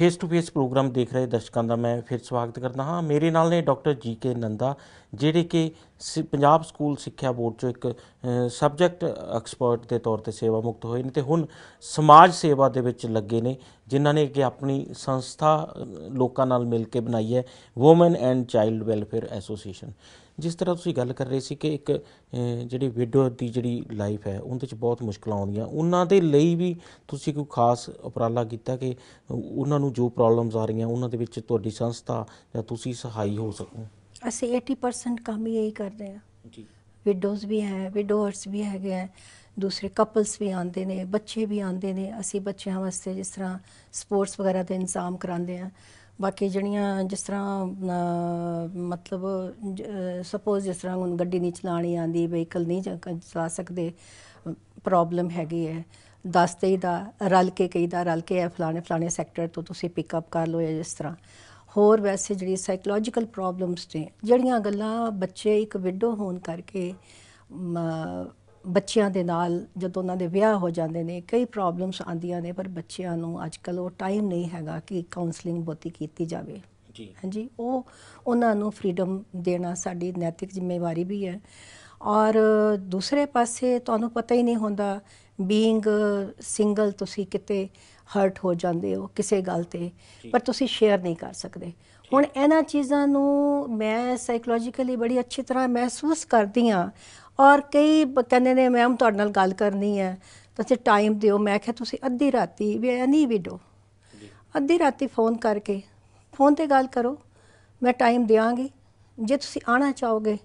face to face programme ਦੇਖ ਰਹੇ ਦਰਸ਼ਕਾਂ ਦਾ ਮੈਂ ਫਿਰ ਸਵਾਗਤ ਕਰਦਾ ਹਾਂ ਮੇਰੇ ਨਾਲ ਨੇ ਡਾਕਟਰ ਜੀ ਕੇ ਨੰਦਾ ਜਿਹੜੇ ਕਿ ਪੰਜਾਬ ਸਕੂਲ ਸਿੱਖਿਆ ਬੋਰਡ ਚੋਂ ਇੱਕ ਸਬਜੈਕਟ ਐਕਸਪਰਟ ਦੇ ਤੌਰ ਤੇ ਸੇਵਾ ਮੁਕਤ ਹੋਏ ਨੇ ਤੇ ਹੁਣ ਸਮਾਜ ਸੇਵਾ ਦੇ ਵਿੱਚ ਲੱਗੇ ਨੇ ਜਿਨ੍ਹਾਂ ਨੇ ਕਿ ਆਪਣੀ ਸੰਸਥਾ ਲੋਕਾਂ ਨਾਲ ਮਿਲ ਕੇ ਬਣਾਈ ਹੈ woman and child welfare association ਜਿਸ ਤਰ੍ਹਾਂ ਤੁਸੀਂ ਗੱਲ ਕਰ ਰਹੇ ਸੀ ਕਿ ਇੱਕ ਜਿਹੜੀ ਵਿਡੋ ਦੀ ਜਿਹੜੀ ਲਾਈਫ ਹੈ ਉਹਦੇ ਵਿੱਚ ਬਹੁਤ ਮੁਸ਼ਕਲਾਂ ਆਉਂਦੀਆਂ ਉਹਨਾਂ ਦੇ ਲਈ ਵੀ ਤੁਸੀਂ ਕੋਈ ਖਾਸ ਉਪਰਾਲਾ ਕੀਤਾ ਕਿ ਉਹਨਾਂ ਨੂੰ ਜੋ ਪ੍ਰੋਬਲਮਸ ਆ ਰਹੀਆਂ ਉਹਨਾਂ ਦੇ ਵਿੱਚ ਤੁਹਾਡੀ ਸੰਸਥਾ ਜਾਂ ਤੁਸੀਂ ਸਹਾਈ ਹੋ ਸਕੋ ਅਸੀਂ 80% ਕੰਮ ਹੀ ਇਹੀ ਕਰਦੇ ਆ ਜੀ ਵਿਡੋਜ਼ ਵੀ ਹੈ ਵਿਡੋਅਰਸ ਵੀ ਹੈਗੇ ਆ ਦੂਸਰੇ ਕਪਲਸ ਵੀ ਆਉਂਦੇ ਨੇ ਬੱਚੇ ਵੀ ਆਉਂਦੇ ਨੇ ਅਸੀਂ ਬੱਚਿਆਂ ਵਾਸਤੇ ਜਿਸ ਤਰ੍ਹਾਂ ਸਪੋਰਟਸ ਵਗੈਰਾ ਦਾ ਇੰਤਜ਼ਾਮ ਕਰਾਉਂਦੇ ਆ ਬਾਕੀ ਜਿਹੜੀਆਂ ਜਿਸ ਤਰ੍ਹਾਂ ਮਤਲਬ ਸਪੋਜ਼ ਜਿਸ ਤਰ੍ਹਾਂ ਹੁਣ ਗੱਡੀ ਨਹੀਂ ਚਲਾਣੀ ਆਂਦੀ ਵਹੀਕਲ ਨਹੀਂ ਚਲਾ ਸਕਦੇ ਪ੍ਰੋਬਲਮ ਹੈਗੀ ਹੈ ਦੱਸਦੇ ਦਾ ਰਲ ਕੇ ਕਈ ਦਾ ਰਲ ਕੇ ਫਲਾਣੇ ਫਲਾਣੇ ਸੈਕਟਰ ਤੋਂ ਤੁਸੀਂ ਪਿਕਅਪ ਕਰ ਲਓ ਜਾਂ ਜਿਸ ਤਰ੍ਹਾਂ ਹੋਰ ਵੈਸੇ ਜਿਹੜੀ ਸਾਈਕੋਲੋਜੀਕਲ ਪ੍ਰੋਬਲਮਸ ਨੇ ਜਿਹੜੀਆਂ ਗੱਲਾਂ ਬੱਚੇ ਇੱਕ ਵਿਡੋ ਹੋਣ ਕਰਕੇ ਬੱਚਿਆਂ ਦੇ ਨਾਲ ਜਦੋਂ ਉਹਨਾਂ ਦੇ ਵਿਆਹ ਹੋ ਜਾਂਦੇ ਨੇ ਕਈ ਪ੍ਰੋਬਲਮਸ ਆਉਂਦੀਆਂ ਨੇ ਪਰ ਬੱਚਿਆਂ ਨੂੰ ਅੱਜਕੱਲ ਉਹ ਟਾਈਮ ਨਹੀਂ ਹੈਗਾ ਕਿ ਕਾਉਂਸਲਿੰਗ ਬਹੁਤੀ ਕੀਤੀ ਜਾਵੇ ਜੀ ਹਾਂਜੀ ਉਹ ਉਹਨਾਂ ਨੂੰ ਫ੍ਰੀडम ਦੇਣਾ ਸਾਡੀ ਨੈਤਿਕ ਜ਼ਿੰਮੇਵਾਰੀ ਵੀ ਹੈ ਔਰ ਦੂਸਰੇ ਪਾਸੇ ਤੁਹਾਨੂੰ ਪਤਾ ਹੀ ਨਹੀਂ ਹੁੰਦਾ ਬੀਇੰਗ ਸਿੰਗਲ ਤੁਸੀਂ ਕਿਤੇ ਹਰਟ ਹੋ ਜਾਂਦੇ ਹੋ ਕਿਸੇ ਗੱਲ ਤੇ ਪਰ ਤੁਸੀਂ ਸ਼ੇਅਰ ਨਹੀਂ ਕਰ ਸਕਦੇ ਹੁਣ ਇਹਨਾਂ ਚੀਜ਼ਾਂ ਨੂੰ ਮੈਂ ਸਾਈਕੋਲੋਜੀਕਲੀ ਬੜੀ ਅੱਛੀ ਤਰ੍ਹਾਂ ਮਹਿਸੂਸ ਕਰਦੀ ਆ ਔਰ ਕਈ ਕਹਿੰਦੇ ਨੇ ਮੈਮ ਤੁਹਾਡੇ ਨਾਲ ਗੱਲ ਕਰਨੀ ਹੈ ਤੁਸੀਂ ਟਾਈਮ ਦਿਓ ਮੈਂ ਕਿਹਾ ਤੁਸੀਂ ਅੱਧੀ ਰਾਤੀ ਵੀ ਨਹੀਂ ਵੀਡੋ ਅੱਧੀ ਰਾਤੀ ਫੋਨ ਕਰਕੇ ਫੋਨ ਤੇ ਗੱਲ ਕਰੋ ਮੈਂ ਟਾਈਮ ਦਿਆਂਗੀ ਜੇ ਤੁਸੀਂ ਆਣਾ ਚਾਹੋਗੇ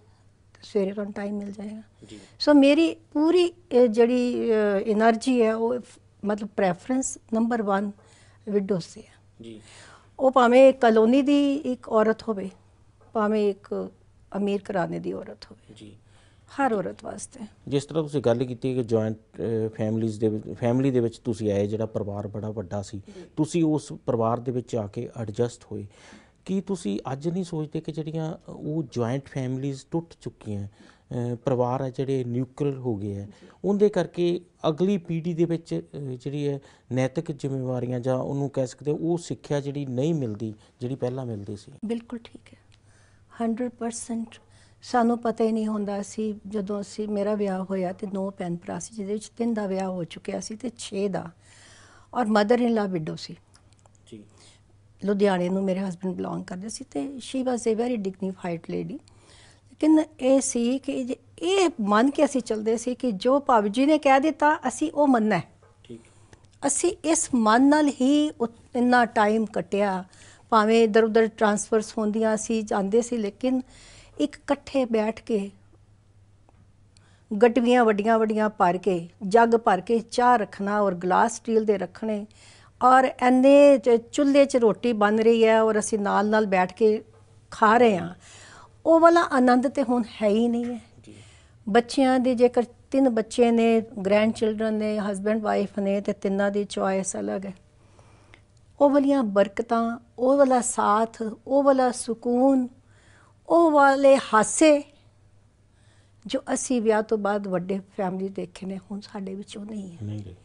ਸਵੇਰੇ ਤੁਹਾਨੂੰ ਟਾਈਮ ਮਿਲ ਜਾਏਗਾ ਸੋ ਮੇਰੀ ਪੂਰੀ ਜਿਹੜੀ એનર્ਜੀ ਹੈ ਉਹ ਮਤਲਬ ਪ੍ਰੈਫਰੈਂਸ ਨੰਬਰ 1 ਵਿਡੋਸ ਦੀ ਹੈ ਜੀ ਉਹ ਭਾਵੇਂ ਕਲੋਨੀ ਦੀ ਇੱਕ ਔਰਤ ਹੋਵੇ ਭਾਵੇਂ ਇੱਕ ਅਮੀਰ ਘਰਾਣੇ ਦੀ ਔਰਤ ਹੋਵੇ ਜੀ ਹਰ ਔਰਤ ਵਾਸਤੇ ਜਿਸ ਤਰ੍ਹਾਂ ਤੁਸੀਂ ਗੱਲ ਕੀਤੀ ਕਿ ਜੁਆਇੰਟ ਫੈਮਿਲੀਜ਼ ਦੇ ਫੈਮਿਲੀ ਦੇ ਵਿੱਚ ਤੁਸੀਂ ਆਏ ਜਿਹੜਾ ਪਰਿਵਾਰ ਬੜਾ ਵੱਡਾ ਸੀ ਤੁਸੀਂ ਉਸ ਪਰਿਵਾਰ ਦੇ ਵਿੱਚ ਆ ਕੇ ਐਡਜਸਟ ਹੋਏ ਕੀ ਤੁਸੀਂ ਅੱਜ ਨਹੀਂ ਸੋਚਦੇ ਕਿ ਜਿਹੜੀਆਂ ਉਹ ਜੁਆਇੰਟ ਫੈਮਿਲੀਜ਼ ਟੁੱਟ ਚੁੱਕੀਆਂ ਪਰਿਵਾਰ ਆ ਜਿਹੜੇ ਨਿਊਕਲਰ ਹੋ ਗਏ ਆ ਉਹਦੇ ਕਰਕੇ ਅਗਲੀ ਪੀੜ੍ਹੀ ਦੇ ਵਿੱਚ ਜਿਹੜੀ ਹੈ ਨੈਤਿਕ ਜ਼ਿੰਮੇਵਾਰੀਆਂ ਜਾਂ ਉਹਨੂੰ ਕਹਿ ਸਕਦੇ ਉਹ ਸਿੱਖਿਆ ਜਿਹੜੀ ਨਹੀਂ ਮਿਲਦੀ ਜਿਹੜੀ ਪਹਿਲਾਂ ਮਿਲਦੀ ਸੀ ਬਿਲਕੁਲ ਠੀਕ ਹੈ 100% ਸਾਨੂੰ ਪਤਾ ਹੀ ਨਹੀਂ ਹੁੰਦਾ ਸੀ ਜਦੋਂ ਅਸੀਂ ਮੇਰਾ ਵਿਆਹ ਹੋਇਆ ਤੇ ਨੌ ਪੈਨ ਭਰਾ ਸੀ ਜਿਹਦੇ ਵਿੱਚ ਤਿੰਨ ਦਾ ਵਿਆਹ ਹੋ ਚੁੱਕਿਆ ਸੀ ਤੇ 6 ਦਾ ਔਰ ਮਦਰ ਇਨ ਲਾ ਵਿਡੋ ਸੀ ਜੀ ਲੁਧਿਆਣੇ ਨੂੰ ਮੇਰੇ ਹਸਬੰਡ ਬਿਲੋਂਗ ਕਰਦੇ ਸੀ ਤੇ she was a very dignified lady लेकिन यह सी कि मन के असी चलते सी कि जो भाव जी ने कह दिता असी वह मनना असी इस मन न ही इन्ना टाइम कटिया भावें इधर उधर ट्रांसफर्स होंदियाँ जाते लेकिन एक कट्ठे बैठ के गटविया व्डिया व्डिया भर के जग भर के चाह रखना और गिलास स्टील दे रखने और इन्ने चुल्हे रोटी बन रही है और असी नाल नाल बैठ के खा रहे हैं ਉਹ ਵਾਲਾ ਆਨੰਦ ਤੇ ਹੁਣ ਹੈ ਹੀ ਨਹੀਂ ਹੈ ਬੱਚਿਆਂ ਦੇ ਜੇਕਰ ਤਿੰਨ ਬੱਚੇ ਨੇ ਗ੍ਰੈਂਡ ਚਿਲਡਰਨ ਨੇ ਹਸਬੰਡ ਵਾਈਫ ਨੇ ਤੇ ਤਿੰਨਾਂ ਦੀ ਚੁਆਇਸ ਅਲੱਗ ਹੈ ਉਹ ਵਾਲੀਆਂ ਬਰਕਤਾਂ ਉਹ ਵਾਲਾ ਸਾਥ ਉਹ ਵਾਲਾ ਸਕੂਨ ਉਹ ਵਾਲੇ ਹਾਸੇ ਜੋ ਅਸੀਂ ਵਿਆਹ ਤੋਂ ਬਾਅਦ ਵੱਡੇ ਫੈਮਿਲੀ ਦੇਖੇ ਨੇ ਹੁਣ ਸਾਡੇ ਵਿੱਚੋਂ ਨਹੀਂ ਹੈ ਨਹੀਂ ਰਹੀ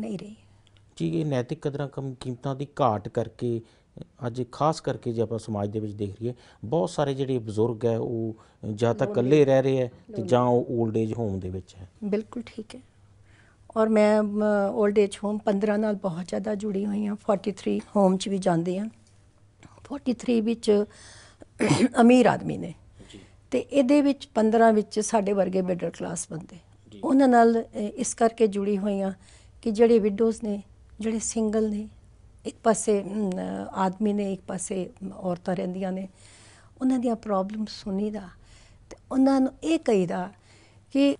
ਨਹੀਂ ਰਹੀ ਜੀ ਇਹ ਨੈਤਿਕ ਕਦਰਾਂ ਕੀਮਤਾਂ ਦੀ ਘਾਟ ਕਰਕੇ ਅੱਜ ਖਾਸ ਕਰਕੇ ਜੇ ਆਪਾਂ ਸਮਾਜ ਦੇ ਵਿੱਚ ਦੇਖ ਲਈਏ ਬਹੁਤ ਸਾਰੇ ਜਿਹੜੇ ਬਜ਼ੁਰਗ ਹੈ ਉਹ ਜਾਂ ਤਾਂ ਇਕੱਲੇ ਰਹਿ ਰਹੇ ਹੈ ਤੇ ਜਾਂ ਉਹ 올ਡ ਏਜ ਹੋਮ ਦੇ ਵਿੱਚ ਹੈ ਬਿਲਕੁਲ ਠੀਕ ਹੈ ਔਰ ਮੈਂ 올ਡ ਏਜ ਹੋਮ 15 ਨਾਲ ਬਹੁਤ ਜ਼ਿਆਦਾ ਜੁੜੀ ਹੋਈ ਹਾਂ 43 ਹੋਮ ਚ ਵੀ ਜਾਂਦੀ ਆ 43 ਵਿੱਚ ਅਮੀਰ ਆਦਮੀ ਨੇ ਤੇ ਇਹਦੇ ਵਿੱਚ 15 ਵਿੱਚ ਸਾਡੇ ਵਰਗੇ ਮਿਡਲ ਕਲਾਸ ਬੰਦੇ ਉਹਨਾਂ ਨਾਲ ਇਸ ਕਰਕੇ ਜੁੜੀ ਹੋਈ ਹਾਂ ਕਿ ਜਿਹੜੇ ਵਿਡੋਜ਼ ਨੇ ਜਿਹੜੇ ਸਿੰਗਲ ਨੇ ਇੱਕ ਪਾਸੇ ਆਦਮੀ ਨੇ ਇੱਕ ਪਾਸੇ ਔਰਤਾਂ ਰਹਿੰਦੀਆਂ ਨੇ ਉਹਨਾਂ ਦੀਆਂ ਪ੍ਰੋਬਲਮ ਸੁਣੀਦਾ ਤੇ ਉਹਨਾਂ ਨੂੰ ਇਹ ਕਹੀਦਾ ਕਿ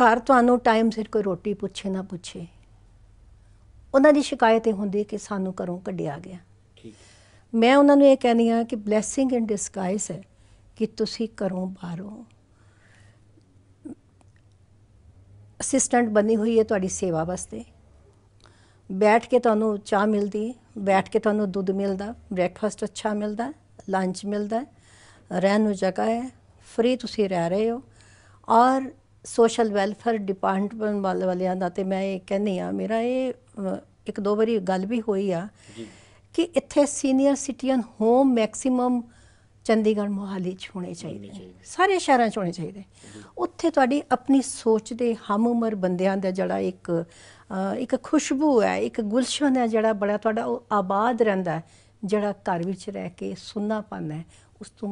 ਘਰ ਤੁਹਾਨੂੰ ਟਾਈਮ ਸਿਰ ਕੋਈ ਰੋਟੀ ਪੁੱਛੇ ਨਾ ਪੁੱਛੇ ਉਹਨਾਂ ਦੀ ਸ਼ਿਕਾਇਤ ਇਹ ਹੁੰਦੀ ਕਿ ਸਾਨੂੰ ਘਰੋਂ ਕੱਢਿਆ ਗਿਆ ਮੈਂ ਉਹਨਾਂ ਨੂੰ ਇਹ ਕਹਿੰਦੀ ਆ ਕਿ ਬਲੇਸਿੰਗ ਇਨ ਡਿਸਗਾਈਸ ਹੈ ਕਿ ਤੁਸੀਂ ਘਰੋਂ ਬਾਹਰੋਂ ਅਸਿਸਟੈਂਟ ਬਣੀ ਹੋਈ ਹੈ ਤੁਹਾਡੀ ਸੇਵਾ ਵਾਸਤੇ ਬੈਠ ਕੇ ਤੁਹਾਨੂੰ ਚਾਹ ਮਿਲਦੀ ਬੈਠ ਕੇ ਤੁਹਾਨੂੰ ਦੁੱਧ ਮਿਲਦਾ ਬ੍ਰੈਕਫਾਸਟ ਅੱਛਾ ਮਿਲਦਾ ਲੰਚ ਮਿਲਦਾ ਰਹਿਣ ਨੂੰ ਜਗ੍ਹਾ ਹੈ ਫ੍ਰੀ ਤੁਸੀਂ ਰਹਿ ਰਹੇ ਹੋ ਔਰ ਸੋਸ਼ਲ ਵੈਲਫੇਅਰ ਡਿਪਾਰਟਮੈਂਟ ਵਾਲੇ ਵਾਲਿਆਂ ਦਾ ਤੇ ਮੈਂ ਇਹ ਕਹਿੰਨੀ ਆ ਮੇਰਾ ਇਹ ਇੱਕ ਦੋ ਵਾਰੀ ਗੱਲ ਵੀ ਹੋਈ ਆ ਕਿ ਇੱਥੇ senior citizen home maximum Chandigarh Mohali 'ਚ ਹੋਣੇ ਚਾਹੀਦੇ ਸਾਰੇ ਸ਼ਹਿਰਾਂ 'ਚ ਹੋਣੇ ਚਾਹੀਦੇ ਉੱਥੇ ਤੁਹਾਡੀ ਆਪਣੀ ਸੋਚ ਦੇ ਹਮ ਉਮਰ ਬੰਦਿਆਂ ਦਾ ਜਿਹੜਾ ਇੱਕ ਇੱਕ ਖੁਸ਼ਬੂ ਹੈ ਇੱਕ ਗੁਲਸ਼ਨ ਹੈ ਜਿਹੜਾ ਬੜਾ ਤੁਹਾਡਾ ਆਬਾਦ ਰਹਿੰਦਾ ਹੈ ਜਿਹੜਾ ਘਰ ਵਿੱਚ ਰਹਿ ਕੇ ਸੁੰਨਾ ਪਾਣਾ ਹੈ ਉਸ ਤੋਂ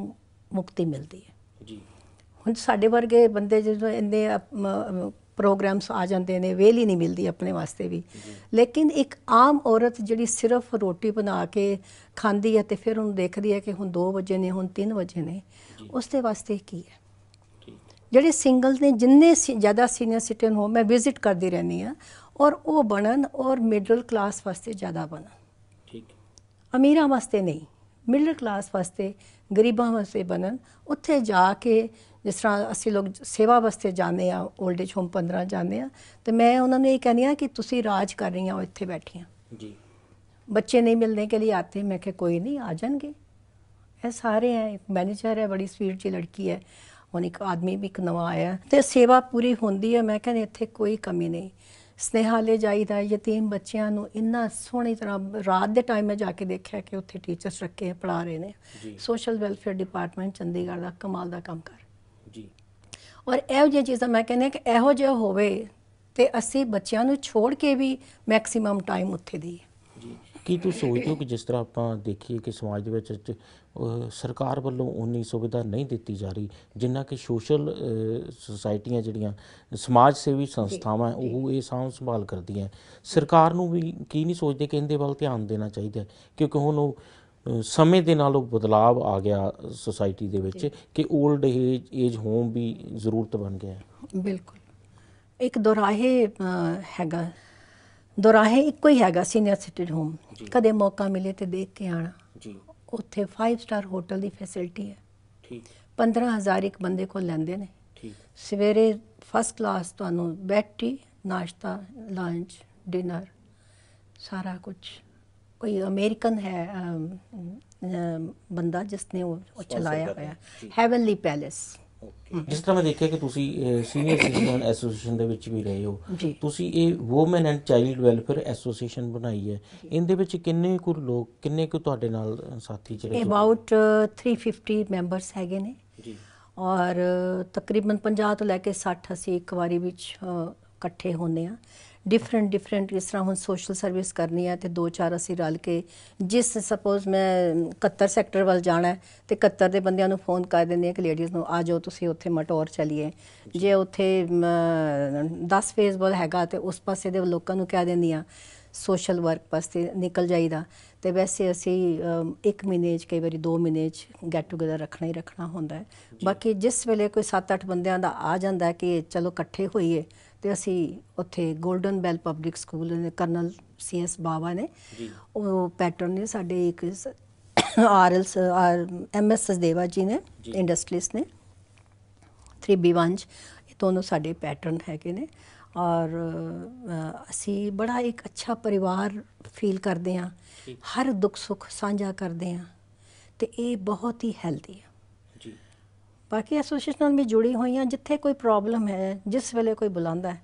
ਮੁਕਤੀ ਮਿਲਦੀ ਹੈ ਜੀ ਹੁਣ ਸਾਡੇ ਵਰਗੇ ਬੰਦੇ ਜਿਹਨਾਂ ਇੰਨੇ ਪ੍ਰੋਗਰਾਮਸ ਆ ਜਾਂਦੇ ਨੇ ਵੇਲ ਹੀ ਨਹੀਂ ਮਿਲਦੀ ਆਪਣੇ ਵਾਸਤੇ ਵੀ ਲੇਕਿਨ ਇੱਕ ਆਮ ਔਰਤ ਜਿਹੜੀ ਸਿਰਫ ਰੋਟੀ ਬਣਾ ਕੇ ਖਾਂਦੀ ਹੈ ਤੇ ਫਿਰ ਉਹਨੂੰ ਦੇਖਦੀ ਹੈ ਕਿ ਹੁਣ 2 ਵਜੇ ਨੇ ਹੁਣ 3 ਵਜੇ ਨੇ ਉਸ ਦੇ ਵਾਸਤੇ ਕੀ ਹੈ ਜਿਹੜੇ ਸਿੰਗਲ ਨੇ ਜਿੰਨੇ ਜ਼ਿਆਦਾ ਸੀਨੀਅਰ ਸਿਟੀਜ਼ਨ ਹੋ ਮੈਂ ਵਿਜ਼ਿਟ ਕਰਦੀ ਰਹਿੰਦੀ ਆ ਔਰ ਉਹ ਬਣਨ ਔਰ ਮਿਡਲ ਕਲਾਸ ਵਾਸਤੇ ਜ਼ਿਆਦਾ ਬਣਨ ਠੀਕ ਅਮੀਰਾਂ ਵਾਸਤੇ ਨਹੀਂ ਮਿਡਲ ਕਲਾਸ ਵਾਸਤੇ ਗਰੀਬਾਂ ਵਾਸਤੇ ਬਣਨ ਉੱਥੇ ਜਾ ਕੇ ਜਿਸ ਤਰ੍ਹਾਂ ਅਸੀਂ ਲੋਕ ਸੇਵਾ ਵਾਸਤੇ ਜਾਂਦੇ ਆ 올ਡ ਏਜ ਹੋਮ 15 ਜਾਂਦੇ ਆ ਤੇ ਮੈਂ ਉਹਨਾਂ ਨੂੰ ਇਹ ਕਹਿੰਦੀ ਆ ਕਿ ਤੁਸੀਂ ਰਾਜ ਕਰ ਰਹੀਆਂ ਹੋ ਇੱਥੇ ਬੈਠੀਆਂ ਜੀ ਬੱਚੇ ਨਹੀਂ ਮਿਲਨੇ ਕੇ ਲਈ ਆਤੇ ਮੈਂ ਕਿ ਕੋਈ ਨਹੀਂ ਆ ਜਾਣਗੇ ਇਹ ਸਾਰੇ ਹੈ ਇੱਕ ਮੈਨੇਜਰ ਹੈ ਬੜੀ ਸਵੀਟ ਜੀ ਲੜਕੀ ਹੈ ਹੁਣ ਇੱਕ ਆਦਮੀ ਵੀ ਇੱਕ ਨਵਾਂ ਆਇਆ ਤੇ ਸੇਵਾ ਪੂਰੀ ਹੁੰਦੀ ਹੈ ਮੈਂ ਕਹਿੰਦੀ ਇੱਥੇ ਕੋਈ ਕਮੀ ਨਹੀਂ ਸਨੇਹਾਲੇ ਜਾਈਦਾ ਯਤੀਮ ਬੱਚਿਆਂ ਨੂੰ ਇੰਨਾ ਸੋਹਣੀ ਤਰ੍ਹਾਂ ਰਾਤ ਦੇ ਟਾਈਮ ਮੈਂ ਜਾ ਕੇ ਦੇਖਿਆ ਕਿ ਉੱਥੇ ਟੀਚਰਸ ਰੱਖੇ ਪੜਾ ਰਹੇ ਨੇ ਸੋਸ਼ਲ ਵੈਲਫੇਅਰ ਡਿਪਾਰਟਮੈਂਟ ਚੰਡੀਗੜ੍ਹ ਦਾ ਕਮਾਲ ਦਾ ਕੰਮ ਕਰ ਔਰ ਇਹੋ ਜਿਹੀਆਂ ਚੀਜ਼ਾਂ ਮੈਂ ਕਹਿੰਦੇ ਕਿ ਇਹੋ ਜਿਹਾ ਹੋਵੇ ਤੇ ਅਸੀਂ ਬੱਚਿਆਂ ਨੂੰ ਛੋੜ ਕੇ ਵੀ ਮੈਕਸਿਮਮ ਟਾਈਮ ਉੱਥੇ ਦੀ ਕੀ ਤੂੰ ਸੋਚਦੇ ਹੋ ਕਿ ਜਿਸ ਤਰ੍ਹਾਂ ਆਪਾਂ ਦੇਖੀਏ ਕਿ ਸਮਾਜ ਦੇ ਵਿੱਚ ਸਰਕਾਰ ਵੱਲੋਂ ਉਨੀ ਸੁਵਿਧਾ ਨਹੀਂ ਦਿੱਤੀ ਜਾ ਰਹੀ ਜਿੰਨਾ ਕਿ ਸੋਸ਼ਲ ਸੁਸਾਇਟੀਆਂ ਜਿਹੜੀਆਂ ਸਮਾਜ ਸੇਵੀ ਸੰਸਥਾਵਾਂ ਉਹ ਇਹ ਸਾਂਭ ਸੰਭਾਲ ਕਰਦੀਆਂ ਸਰਕਾਰ ਨੂੰ ਵੀ ਕੀ ਨਹੀਂ ਸੋਚਦੇ ਕਿ ਇਹਦੇ ਵੱਲ ਧਿਆਨ ਦੇਣਾ ਚਾਹੀਦਾ ਕਿਉਂਕਿ ਹੁਣ ਉਹ ਸਮੇਂ ਦੇ ਨਾਲ ਉਹ ਬਦਲਾਅ ਆ ਗਿਆ ਸੋਸਾਇਟੀ ਦੇ ਵਿੱਚ ਕਿ 올ਡ ਏਜ ਏਜ ਹੋਮ ਵੀ ਜ਼ਰੂਰਤ ਬਣ ਗਿਆ ਬਿਲਕੁਲ ਇੱਕ ਦੁਰਾਹੇ ਹੈਗਾ ਦੁਰਾਹੇ ਇੱਕੋ ਹੀ ਹੈਗਾ ਸੀਨੀਅਰ ਸਿਟੀਜ਼ਨ ਹੋਮ ਕਦੇ ਮੌਕਾ ਮਿਲੇ ਤੇ ਦੇਖ ਕੇ ਆਣਾ ਜੀ ਉੱਥੇ 5 ਸਟਾਰ ਹੋਟਲ ਦੀ ਫੈਸਿਲਿਟੀ ਹੈ ਠੀਕ 15000 ਇੱਕ ਬੰਦੇ ਕੋ ਲੈਂਦੇ ਨੇ ਠੀਕ ਸਵੇਰੇ ਫਸਟ ਕਲਾਸ ਤੁਹਾਨੂੰ ਬੈਠੀ ਨਾਸ਼ਤਾ ਲੰਚ ਡਿਨਰ ਸਾਰਾ ਕੁਝ ਕੋਈ ਅਮਰੀਕਨ ਹੈ ਬੰਦਾ ਜਿਸ ਨੇ ਉਹ ਚਲਾਇਆ ਹੋਇਆ ਹੈਵਨਲੀ ਪੈਲੇਸ ਜਿਸ ਤਰ੍ਹਾਂ ਮੈਂ ਦੇਖਿਆ ਕਿ ਤੁਸੀਂ ਸੀਨੀਅਰ ਸਿਟੀਜ਼ਨ ਐਸੋਸੀਏਸ਼ਨ ਦੇ ਵਿੱਚ ਵੀ ਰਹੇ ਹੋ ਤੁਸੀਂ ਇਹ woman and child welfare association ਬਣਾਈ ਹੈ ਇਹਦੇ ਵਿੱਚ ਕਿੰਨੇ ਕੁ ਲੋਕ ਕਿੰਨੇ ਕੁ ਤੁਹਾਡੇ ਨਾਲ ਸਾਥੀ ਜਿਹੜੇ ਅਬਾਊਟ 350 ਮੈਂਬਰਸ ਹੈਗੇ ਨੇ ਜੀ ਔਰ ਤਕਰੀਬਨ 50 ਤੋਂ ਲੈ ਕੇ 60 ਅਸੀਂ ਇੱਕ ਵਾਰੀ ਵਿੱਚ ਇਕੱਠੇ ਹੁੰਦੇ ਆ ਡਿਫਰੈਂਟ ਡਿਫਰੈਂਟ ਇਸ ਤਰ੍ਹਾਂ ਹੁਣ ਸੋਸ਼ਲ ਸਰਵਿਸ ਕਰਨੀ ਹੈ ਤੇ ਦੋ ਚਾਰ ਅਸੀਂ ਰਲ ਕੇ ਜਿਸ ਸਪੋਜ਼ ਮੈਂ 71 ਸੈਕਟਰ ਵੱਲ ਜਾਣਾ ਹੈ ਤੇ 71 ਦੇ ਬੰਦਿਆਂ ਨੂੰ ਫੋਨ ਕਰ ਦਿੰਦੇ ਆ ਕਿ ਲੇਡੀਜ਼ ਨੂੰ ਆ ਜਾਓ ਤੁਸੀਂ ਉੱਥੇ ਮਟੌਰ ਚਲੀਏ ਜੇ ਉੱਥੇ 10 ਫੇਸ ਹੈਗਾ ਤੇ ਉਸ ਪਾਸੇ ਦੇ ਲੋਕਾਂ ਨੂੰ ਕਹਿ ਆ ਸੋਸ਼ਲ ਵਰਕ ਪਾਸੇ ਨਿਕਲ ਜਾਈਦਾ ਤੇ ਵੈਸੇ ਅਸੀਂ ਇੱਕ ਮਹੀਨੇ 'ਚ ਕਈ ਵਾਰੀ 2 ਮਹੀਨੇ 'ਚ ਗੈਟ ਟੂਗੇਦਰ ਰੱਖਣਾ ਹੀ ਰੱਖਣਾ ਹੁੰਦਾ ਹੈ ਬਾਕੀ ਜਿਸ ਵੇਲੇ ਕੋਈ 7-8 ਬੰਦਿਆਂ ਦਾ ਆ ਜਾਂਦਾ ਕਿ ਚਲੋ ਇਕੱਠੇ ਹੋਈਏ ਤੇ ਅਸੀਂ ਉੱਥੇ 골ਡਨ ਬੈਲ ਪਬਲਿਕ ਸਕੂਲ ਦੇ ਕਰਨਲ ਸੀਐਸ ਬਾਵਾ ਨੇ ਉਹ ਪੈਟਰਨ ਨੇ ਸਾਡੇ ਇੱਕ ਆਰਐਲ ਐਮਐਸ ਦੇਵਾ ਜੀ ਨੇ ਇੰਡਸਟਰੀਸ ਨੇ 3B1 ਇਹ ਦੋਨੋਂ ਸਾਡੇ ਪੈਟਰਨ ਹੈਗੇ ਨੇ ਔਰ ਅਸੀਂ ਬੜਾ ਇੱਕ ਅੱਛਾ ਪਰਿਵਾਰ ਫੀਲ ਕਰਦੇ ਹਾਂ ਹਰ ਦੁੱਖ ਸੁੱਖ ਸਾਂਝਾ ਕਰਦੇ ਆ ਤੇ ਇਹ ਬਹੁਤ ਹੀ ਹੈਲਦੀ ਆ ਜੀ ਬਾਕੀ ਐਸੋਸੀਏਸ਼ਨ ਨਾਲ ਵੀ ਜੁੜੀ ਹੋਈਆਂ ਜਿੱਥੇ ਕੋਈ ਪ੍ਰੋਬਲਮ ਹੈ ਜਿਸ ਵੇਲੇ ਕੋਈ ਬੁਲਾਉਂਦਾ ਹੈ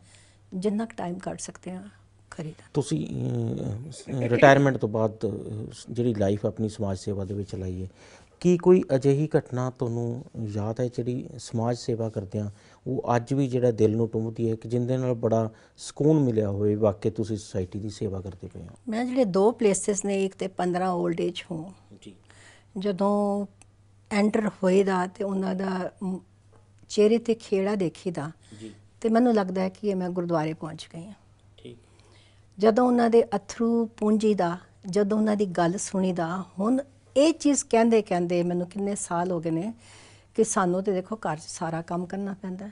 ਜਿੰਨਾ ਕੁ ਟਾਈਮ ਕੱਢ ਸਕਦੇ ਆ ਖਰੀਦਾ ਤੁਸੀਂ ਰਿਟਾਇਰਮੈਂਟ ਤੋਂ ਬਾਅਦ ਜਿਹੜੀ ਲਾਈਫ ਆਪਣੀ ਸਮਾਜ ਸੇਵਾ ਦੇ ਵਿੱਚ ਲਾਈਏ ਕੀ ਕੋਈ ਅਜਿਹੀ ਘਟਨਾ ਤੁਹਾਨੂੰ ਯਾਦ ਹੈ ਜਿਹੜੀ ਸਮਾਜ ਸੇਵਾ ਕਰਦਿਆਂ ਉਹ ਅੱਜ ਵੀ ਜਿਹੜਾ ਦਿਲ ਨੂੰ ਟੁੰਬਦੀ ਹੈ ਕਿ ਜਿੰਦੇ ਨਾਲ ਬੜਾ ਸਕੂਨ ਮਿਲਿਆ ਹੋਵੇ ਵਾਕਿਆ ਤੁਸੀਂ ਸੋਸਾਇਟੀ ਦੀ ਸੇਵਾ ਕਰਦੇ ਪਏ ਹੋ ਮੈਂ ਜਿਹੜੇ ਦੋ ਪਲੇਸਸ ਨੇ ਇੱਕ ਤੇ 15 올ਡ ਏਜ ਹੋਮ ਜੀ ਜਦੋਂ ਐਂਟਰ ਹੋਏ ਦਾ ਤੇ ਉਹਨਾਂ ਦਾ ਚਿਹਰੇ ਤੇ ਖੇੜਾ ਦੇਖੀਦਾ ਜੀ ਤੇ ਮੈਨੂੰ ਲੱਗਦਾ ਹੈ ਕਿ ਇਹ ਮੈਂ ਗੁਰਦੁਆਰੇ ਪਹੁੰਚ ਗਈ ਹਾਂ ਠੀਕ ਜਦੋਂ ਉਹਨਾਂ ਦੇ ਅਥਰੂ ਪੂੰਜੀ ਦਾ ਜਦੋਂ ਉਹਨਾਂ ਦੀ ਗੱਲ ਸੁਣੀਦਾ ਹੁਣ ਇਹ ਚੀਜ਼ ਕਹਿੰਦੇ ਕਹਿੰਦੇ ਮੈਨੂੰ ਕਿੰਨੇ ਸਾਲ ਹੋ ਗਏ ਨੇ ਕਿ ਸਾਨੂੰ ਤੇ ਦੇਖੋ ਘਰ 'ਚ ਸਾਰਾ ਕੰਮ ਕਰਨਾ ਪੈਂਦਾ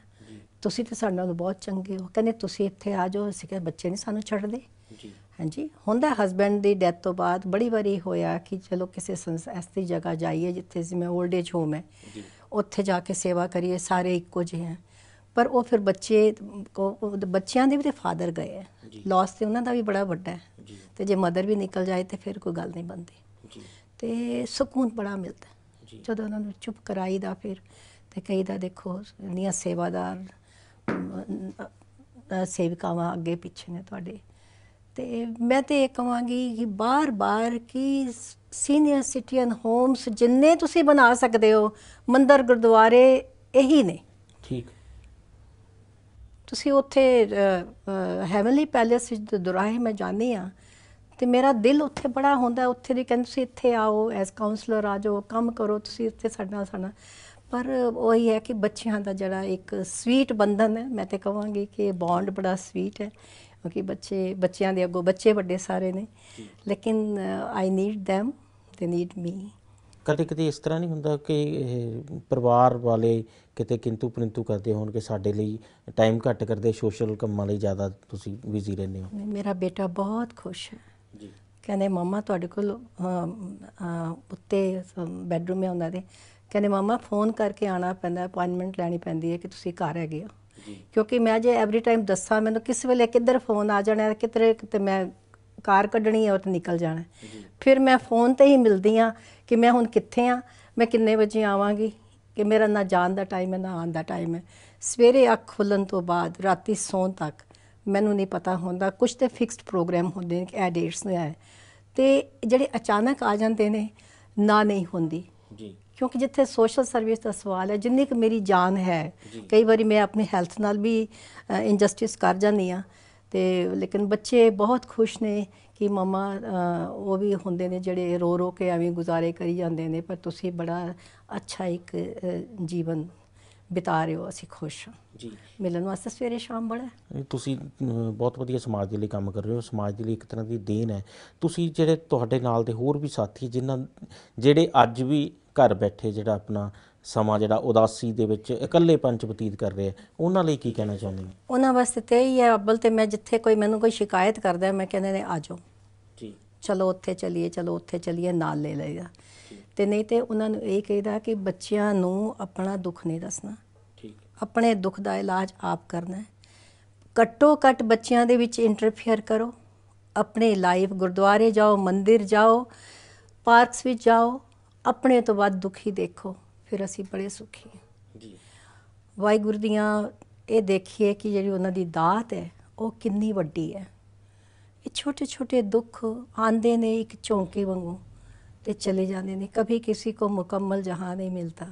ਤੁਸੀਂ ਤੇ ਸਾਡੇ ਨਾਲ ਬਹੁਤ ਚੰਗੇ ਹੋ ਕਹਿੰਦੇ ਤੁਸੀਂ ਇੱਥੇ ਆ ਜਾਓ ਅਸੀਂ ਕਿਹਾ ਬੱਚੇ ਨਹੀਂ ਸਾਨੂੰ ਛੱਡਦੇ ਜੀ ਹਾਂਜੀ ਹੁੰਦਾ ਹਸਬੰਡ ਦੀ ਡੈਥ ਤੋਂ ਬਾਅਦ ਬੜੀ ਵਾਰੀ ਹੋਇਆ ਕਿ ਚਲੋ ਕਿਸੇ ਐਸੀ ਜਗ੍ਹਾ ਜਾਈਏ ਜਿੱਥੇ ਜਿਵੇਂ 올ਡ ਏਜ ਹੋਮ ਹੈ ਜੀ ਉੱਥੇ ਜਾ ਕੇ ਸੇਵਾ ਕਰੀਏ ਸਾਰੇ ਇੱਕੋ ਜਿਹੇ ਹਨ ਪਰ ਉਹ ਫਿਰ ਬੱਚੇ ਬੱਚਿਆਂ ਦੇ ਵੀ ਤੇ ਫਾਦਰ ਗਏ ਹੈ ਲਾਸ ਤੇ ਉਹਨਾਂ ਦਾ ਵੀ ਬੜਾ ਵੱਡਾ ਹੈ ਤੇ ਜੇ ਮਦਰ ਵੀ ਨਿਕਲ ਜਾਏ ਤੇ ਫਿਰ ਕੋਈ ਗੱਲ ਨਹੀਂ ਬਣਦੀ ਤੇ ਸਕੂਨ ਬੜਾ ਮਿਲਦਾ ਜਦੋਂ ਉਹਨਾਂ ਨੂੰ ਚੁੱਪ ਕਰਾਈਦਾ ਫਿਰ ਤੇ ਕਈ ਦਾ ਦੇਖੋ ਇੰਨੀਆਂ ਸੇਵਾਦਾਰ ਸੇਵਕਾਂ ਅੱਗੇ ਪਿੱਛੇ ਨੇ ਤੁਹਾਡੇ ਤੇ ਮੈਂ ਤੇ ਇਹ ਕਹਾਂਗੀ ਕਿ ਬਾਰ-ਬਾਰ ਕਿ ਸੀਨੀਅਰ ਸਿਟੀਜ਼ਨ ਹੋਮਸ ਜਿੰਨੇ ਤੁਸੀਂ ਬਣਾ ਸਕਦੇ ਹੋ ਮੰਦਰ ਗੁਰਦੁਆਰੇ ਇਹੀ ਨੇ ਠੀਕ ਤੁਸੀਂ ਉੱਥੇ ਹੈਵਨਲੀ ਪੈਲੇਸ ਵਿੱਚ ਦੁਰਾਹੇ ਮੈਂ ਜਾਂਦੀ ਆ ਤੇ ਮੇਰਾ ਦਿਲ ਉੱਥੇ ਬੜਾ ਹੁੰਦਾ ਉੱਥੇ ਦੀ ਕਹਿੰਦੇ ਸੀ ਇੱਥੇ ਆਓ ਐਸ ਕਾਉਂਸਲਰ ਆ ਜਾਓ ਕੰਮ ਕਰੋ ਤੁਸੀਂ ਇੱਥੇ ਸਾਡੇ ਨਾਲ ਸਾਣਾ ਪਰ ਉਹ ਹੀ ਹੈ ਕਿ ਬੱਚਿਆਂ ਦਾ ਜਿਹੜਾ ਇੱਕ ਸਵੀਟ ਬੰਧਨ ਹੈ ਮੈਂ ਤੇ ਕਹਾਂਗੀ ਕਿ ਬੌਂਡ ਬੜਾ ਸਵੀਟ ਹੈ ਕਿਉਂਕਿ ਬੱਚੇ ਬੱਚਿਆਂ ਦੇ ਅੱਗੋਂ ਬੱਚੇ ਵੱਡੇ ਸਾਰੇ ਨੇ ਲੇਕਿਨ ਆਈ ਨੀਡ them ਦੇ ਨੀਡ ਮੀ ਕਦੇ ਕਦੇ ਇਸ ਤਰ੍ਹਾਂ ਨਹੀਂ ਹੁੰਦਾ ਕਿ ਪਰਿਵਾਰ ਵਾਲੇ ਕਿਤੇ ਕਿੰਤੂ ਪ੍ਰਿੰਤੂ ਕਰਦੇ ਹੋਣ ਕਿ ਸਾਡੇ ਲਈ ਟਾਈਮ ਘੱਟ ਕਰਦੇ ਸੋਸ਼ਲ ਕੰਮਾਂ ਲਈ ਜ਼ਿਆਦਾ ਤੁਸੀਂ ਬਿਜ਼ੀ ਰਹਿੰਦੇ ਹੋ ਮੇਰਾ ਬੇਟਾ ਬਹੁਤ ਖੁਸ਼ ਹੈ ਜੀ ਕਹਿੰਦੇ ਮਮਾ ਤੁਹਾਡੇ ਕੋਲ ਉੱਤੇ ਬੈੱਡਰੂਮ ਹੈ ਉਹਨਾਂ ਦੇ ਕਹਿੰਦੇ ਮਮਾ ਫੋਨ ਕਰਕੇ ਆਣਾ ਪੈਂਦਾ ਅਪਾਇੰਟਮੈਂਟ ਲੈਣੀ ਪੈਂਦੀ ਹੈ ਕਿ ਤੁਸੀਂ ਘਰ ਹੈਗੇ ਹੋ ਕਿਉਂਕਿ ਮੈਂ ਜੇ ਐਵਰੀ ਟਾਈਮ ਦੱਸਾਂ ਮੈਨੂੰ ਕਿਸ ਵੇਲੇ ਕਿੱਧਰ ਫੋਨ ਆ ਜਾਣਾ ਕਿਤੇ ਤੇ ਮੈਂ ਕਾਰ ਕੱਢਣੀ ਹੈ ਔਰ ਨਿਕਲ ਜਾਣਾ ਫਿਰ ਮੈਂ ਫੋਨ ਤੇ ਹੀ ਮਿਲਦੀ ਆ ਕਿ ਮੈਂ ਹੁਣ ਕਿੱਥੇ ਆ ਮੈਂ ਕਿੰਨੇ ਵਜੇ ਆਵਾਂਗੀ ਕਿ ਮੇਰਾ ਨਾ ਜਾਣ ਦਾ ਟਾਈਮ ਹੈ ਨਾ ਆਉਣ ਦਾ ਟਾਈਮ ਹੈ ਸਵੇਰੇ ਅੱਖ ਖੁੱਲਣ ਤੋਂ ਬਾਅਦ ਰਾਤੀ ਸੌਣ ਤੱਕ ਮੈਨੂੰ ਨਹੀਂ ਪਤਾ ਹੁੰਦਾ ਕੁਝ ਤੇ ਫਿਕਸਡ ਪ੍ਰੋਗਰਾਮ ਹੁੰਦੇ ਨੇ ਕਿ ਇਹ ਡੇਟਸ ਨੇ ਆਏ ਤੇ ਜਿਹੜੇ ਅਚਾਨਕ ਆ ਜਾਂਦੇ ਨੇ ਨਾ ਨਹੀਂ ਹੁੰਦੀ ਜੀ ਕਿਉਂਕਿ ਜਿੱਥੇ ਸੋਸ਼ਲ ਸਰਵਿਸ ਦਾ ਸਵਾਲ ਹੈ ਜਿੰਨੀ ਕਿ ਮੇਰੀ ਜਾਨ ਹੈ ਕਈ ਵਾਰੀ ਮੈਂ ਆਪਣੀ ਹੈਲਥ ਨਾਲ ਵੀ ਇਨਜਸਟਿਸ ਕਰ ਜਾਂਦੀ ਆ ਤੇ ਲੇਕਿਨ ਬੱਚੇ ਬਹੁਤ ਖੁਸ਼ ਨੇ ਕਿ ਮਮਾ ਉਹ ਵੀ ਹੁੰਦੇ ਨੇ ਜਿਹੜੇ ਰੋ ਰੋ ਕੇ ਐਵੇਂ ਗੁਜ਼ਾਰੇ ਕਰੀ ਜਾਂਦੇ ਨੇ ਪਰ ਤੁਸੀਂ ਬੜਾ ਅੱਛਾ ਇੱਕ ਜੀਵਨ ਬਿਤਾ ਰਹੇ ਹੋ ਅਸੀਂ ਖੁਸ਼ ਹਾਂ ਜੀ ਮਿਲਣ ਵਾਸਤੇ ਸਵੇਰੇ ਸ਼ਾਮ ਬੜਾ ਤੁਸੀਂ ਬਹੁਤ ਵਧੀਆ ਸਮਾਜ ਦੇ ਲਈ ਕੰਮ ਕਰ ਰਹੇ ਹੋ ਸਮਾਜ ਦੇ ਲਈ ਇੱਕ ਤਰ੍ਹਾਂ ਦੀ ਦੇਣ ਹੈ ਤੁਸੀਂ ਜਿਹੜੇ ਤੁਹਾਡੇ ਨਾਲ ਦੇ ਹੋਰ ਵੀ ਸਾਥੀ ਜਿਨ੍ਹਾਂ ਜਿਹੜੇ ਅੱਜ ਵੀ ਘਰ ਬੈਠੇ ਜਿਹੜਾ ਆਪਣਾ ਸਮਾਂ ਜਿਹੜਾ ਉਦਾਸੀ ਦੇ ਵਿੱਚ ਇਕੱਲੇਪਨ ਚ ਬਤੀਤ ਕਰ ਰਹੇ ਆ ਉਹਨਾਂ ਲਈ ਕੀ ਕਹਿਣਾ ਚਾਹੁੰਦੇ ਹੋ ਉਹਨਾਂ ਵਾਸਤੇ ਤੇ ਹੀ ਹੈ ਅੱਬਲ ਤੇ ਮੈਂ ਜਿੱਥੇ ਕੋਈ ਮੈਨੂੰ ਕੋਈ ਸ਼ਿਕਾਇਤ ਕਰਦਾ ਮੈਂ ਕਹਿੰਦੇ ਨੇ ਆਜੋ ਜੀ ਚਲੋ ਉੱਥੇ ਚਲੀਏ ਚਲੋ ਉੱਥੇ ਚਲੀਏ ਨਾਲ ਲੈ ਲਈਦਾ ਤੇ ਨਹੀਂ ਤੇ ਉਹਨਾਂ ਨੂੰ ਇਹ ਕਹਿਦਾ ਕਿ ਬੱਚਿਆਂ ਨੂੰ ਆਪਣਾ ਦੁੱਖ ਨਹੀਂ ਦੱਸਣਾ ਠੀਕ ਆਪਣੇ ਦੁੱਖ ਦਾ ਇਲਾਜ ਆਪ ਕਰਨਾ ਕਟੋ ਕਟ ਬੱਚਿਆਂ ਦੇ ਵਿੱਚ ਇੰਟਰਫੇਅਰ ਕਰੋ ਆਪਣੇ ਲਾਈਫ ਗੁਰਦੁਆਰੇ ਜਾਓ ਮੰਦਿਰ ਜਾਓ ਪਾਰਕਸ ਵਿੱਚ ਜਾਓ ਆਪਣੇ ਤੋਂ ਵੱਧ ਦੁਖੀ ਦੇਖੋ ਫਿਰ ਅਸੀਂ ਬੜੇ ਸੁਖੀ ਜੀ ਵਾਹਿਗੁਰੂ ਦੀਆਂ ਇਹ ਦੇਖੀਏ ਕਿ ਜਿਹੜੀ ਉਹਨਾਂ ਦੀ ਦਾਤ ਹੈ ਉਹ ਕਿੰਨੀ ਵੱਡੀ ਹੈ ਇਹ ਛੋਟੇ ਛੋਟੇ ਦੁੱਖ ਆਂਦੇ ਨੇ ਇੱਕ ਝੋਂਕੇ ਵਾਂਗੂ ਤੇ ਚਲੇ ਜਾਂਦੇ ਨੇ ਕبھی ਕਿਸੇ ਕੋ ਮੁਕੰਮਲ ਜਹਾਂ ਨਹੀਂ ਮਿਲਦਾ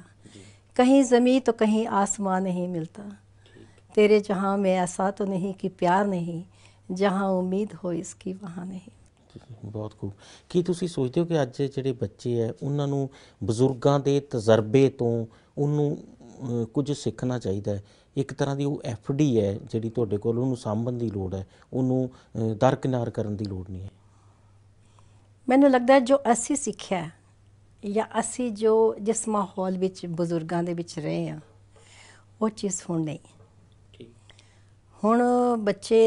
ਕਹੀਂ ਜ਼ਮੀਨ तो ਕਹੀਂ ਆਸਮਾਨ ਨਹੀਂ ਮਿਲਦਾ ਤੇਰੇ ਜਹਾਂ ਮੈਂ ਐਸਾ तो ਨਹੀਂ ਕਿ ਪਿਆਰ ਨਹੀਂ ਜਹਾਂ ਉਮੀਦ ਹੋ ਇਸ ਕੀ ਵਹਾਂ ਨਹੀਂ ਬਹੁਤ ਖੂਬ ਕੀ ਤੁਸੀਂ ਸੋਚਦੇ ਹੋ ਕਿ ਅੱਜ ਜਿਹੜੇ ਬੱਚੇ ਐ ਉਹਨਾਂ ਨੂੰ ਬਜ਼ੁਰਗਾਂ ਦੇ ਤਜਰਬੇ ਤੋਂ ਉਹਨੂੰ ਕੁਝ ਸਿੱਖਣਾ ਚਾਹੀਦਾ ਹੈ ਇੱਕ ਤਰ੍ਹਾਂ ਦੀ ਉਹ ਐਫਡੀ ਹੈ ਜਿਹੜੀ ਤੁਹਾਡੇ ਕੋਲ ਉਹਨੂੰ ਸਾਂਭਣ ਦੀ ਲੋੜ ਹੈ ਉਹਨੂੰ ਦਰਕਿਨਾਰ ਕਰਨ ਦੀ ਲੋੜ ਨਹੀਂ ਹੈ ਮੈਨੂੰ ਲੱਗਦਾ ਜੋ ਅਸੀਂ ਸਿੱਖਿਆ ਜਾਂ ਅਸੀਂ ਜੋ ਜਿਸ ਮਾਹੌਲ ਵਿੱਚ ਬਜ਼ੁਰਗਾਂ ਦੇ ਵਿੱਚ ਰਹੇ ਆ ਉਹ ਚੀਜ਼ ਹੁਣ ਨਹੀਂ ਠੀਕ ਹੁਣ ਬੱਚੇ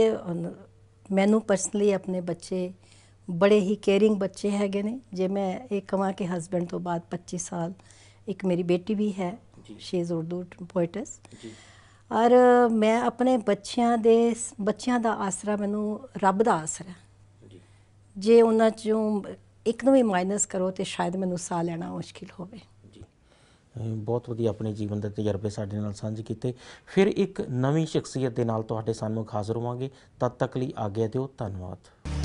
ਮੈਨੂੰ ਪਰਸਨਲੀ ਆਪਣੇ ਬੱਚੇ ਬੜੇ ਹੀ ਕੇਅਰਿੰਗ ਬੱਚੇ ਹੈਗੇ ਨੇ ਜੇ ਮੈਂ ਇਹ ਕਹਾਂ ਕਿ ਹਸਬੰਡ ਤੋਂ ਬਾਅਦ 25 ਸਾਲ ਇੱਕ ਮੇਰੀ ਬੇਟੀ ਵੀ ਹੈ ਸ਼ੀ ਇਜ਼ ਉਰਦੂ ਪੋਇਟਸ ਜੀ ਔਰ ਮੈਂ ਆਪਣੇ ਬੱਚਿਆਂ ਦੇ ਬੱਚਿਆਂ ਦਾ ਆਸਰਾ ਮੈਨੂੰ ਰੱਬ ਦਾ ਆਸਰਾ ਜੇ ਉਹਨਾਂ ਚੋਂ ਇੱਕ ਨੂੰ ਵੀ ਮਾਈਨਸ ਕਰੋ ਤੇ ਸ਼ਾਇਦ ਮੈਨੂੰ ਸਾਹ ਲੈਣਾ ਮੁਸ਼ਕਿਲ ਹੋਵੇ ਬਹੁਤ ਵਧੀਆ ਆਪਣੇ ਜੀਵਨ ਦੇ ਤਜਰਬੇ ਸਾਡੇ ਨਾਲ ਸਾਂਝੇ ਕੀਤੇ ਫਿਰ ਇੱਕ ਨਵੀਂ ਸ਼ਖਸੀਅਤ ਦੇ ਨਾਲ ਤੁਹਾਡੇ ਸਾਹਮਣੇ ਹਾਜ਼ਰ ਹੋਵਾਂਗੇ ਤਦ ਤੱਕ ਲਈ ਆਗਿਆ ਦਿਓ ਧੰਨਵਾਦ